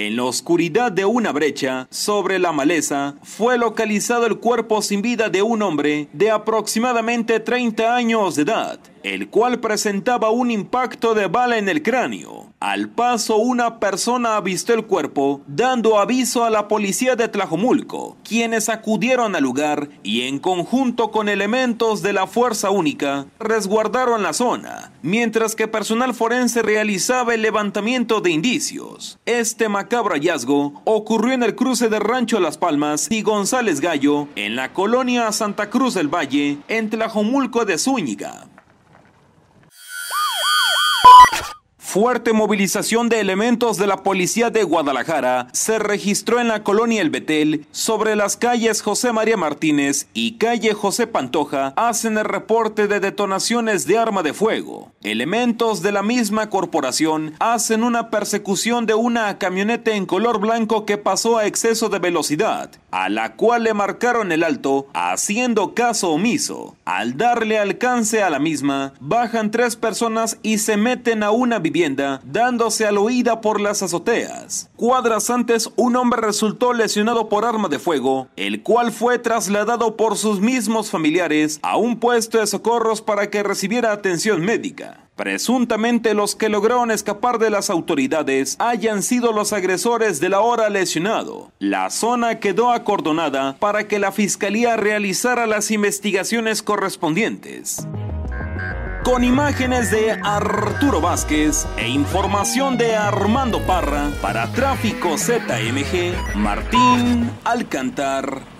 En la oscuridad de una brecha, sobre la maleza, fue localizado el cuerpo sin vida de un hombre de aproximadamente 30 años de edad, el cual presentaba un impacto de bala en el cráneo. Al paso, una persona avistó el cuerpo, dando aviso a la policía de Tlajomulco, quienes acudieron al lugar y en conjunto con elementos de la Fuerza Única resguardaron la zona, mientras que personal forense realizaba el levantamiento de indicios. Este macabro hallazgo ocurrió en el cruce de Rancho Las Palmas y González Gallo, en la colonia Santa Cruz del Valle, en Tlajomulco de Zúñiga. Fuerte movilización de elementos de la policía de Guadalajara se registró en la colonia El Betel sobre las calles José María Martínez y calle José Pantoja hacen el reporte de detonaciones de arma de fuego. Elementos de la misma corporación hacen una persecución de una camioneta en color blanco que pasó a exceso de velocidad a la cual le marcaron el alto haciendo caso omiso. Al darle alcance a la misma, bajan tres personas y se meten a una vivienda dándose a la huida por las azoteas. Cuadras antes, un hombre resultó lesionado por arma de fuego, el cual fue trasladado por sus mismos familiares a un puesto de socorros para que recibiera atención médica. Presuntamente los que lograron escapar de las autoridades hayan sido los agresores de la hora lesionado. La zona quedó acordonada para que la fiscalía realizara las investigaciones correspondientes. Con imágenes de Arturo Vázquez e información de Armando Parra para Tráfico ZMG, Martín Alcantar.